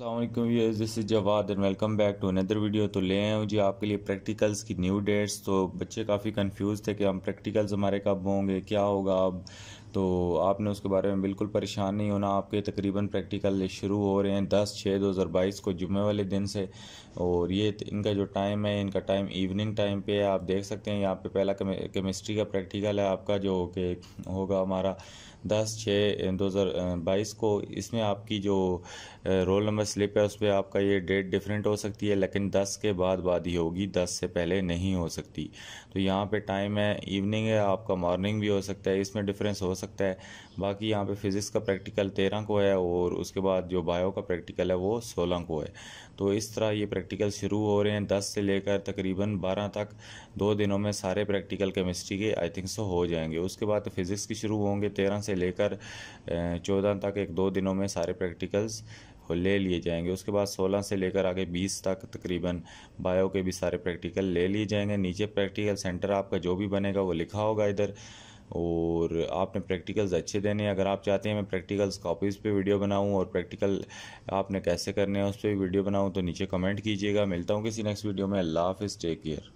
Allah this is Jawad and welcome back to another video तो ले आए जी आपके लिए प्रैक्टिकल्स की न्यू डेट्स तो बच्चे काफ़ी कंफ्यूज थे कि हम प्रैक्टिकल्स हमारे कब होंगे क्या होगा अब तो आपने उसके बारे में बिल्कुल परेशान नहीं होना आपके तकरीबन प्रैक्टिकल शुरू हो रहे हैं दस छः दो हज़ार बाईस को जुमे वाले दिन से और ये इनका जो टाइम है इनका टाइम इवनिंग टाइम पे है आप देख सकते हैं यहाँ पे पहला केमिस्ट्री का प्रैक्टिकल है आपका जो कि होगा हमारा दस छः दो हज़ार बाईस को इसमें आपकी जो रोल नंबर स्लिप है उस पर आपका ये डेट डिफरेंट हो सकती है लेकिन दस के बाद बाद ही होगी दस से पहले नहीं हो सकती तो यहाँ पर टाइम है इवनिंग है आपका मॉर्निंग भी हो सकता है इसमें डिफरेंस हो सकता सकता है बाकी यहाँ पे फिज़िक्स का प्रैक्टिकल तेरह को है और उसके बाद जो बायो का प्रैक्टिकल है वो सोलह को है तो इस तरह ये प्रैक्टिकल शुरू हो रहे हैं दस से लेकर तकरीबन बारह तक दो दिनों में सारे प्रैक्टिकल केमिस्ट्री के आई थिंक सो हो जाएंगे उसके बाद तो फिज़िक्स के शुरू होंगे तेरह से लेकर चौदह तक एक दो दिनों में सारे प्रैक्टिकल्स ले लिए जाएंगे उसके बाद 16 से लेकर आगे 20 तक तकरीबन बायो के भी सारे प्रैक्टिकल ले लिए जाएंगे नीचे प्रैक्टिकल सेंटर आपका जो भी बनेगा वो लिखा होगा इधर और आपने प्रैक्टिकल्स अच्छे देने हैं अगर आप चाहते हैं मैं प्रैक्टिकल्स कॉपीज़ पे वीडियो बनाऊं और प्रैक्टिकल आपने कैसे करने हैं उस पर वीडियो बनाऊं तो नीचे कमेंट कीजिएगा मिलता हूँ किसी नेक्स्ट वीडियो में अल्लाह हाफ़ टेक केयर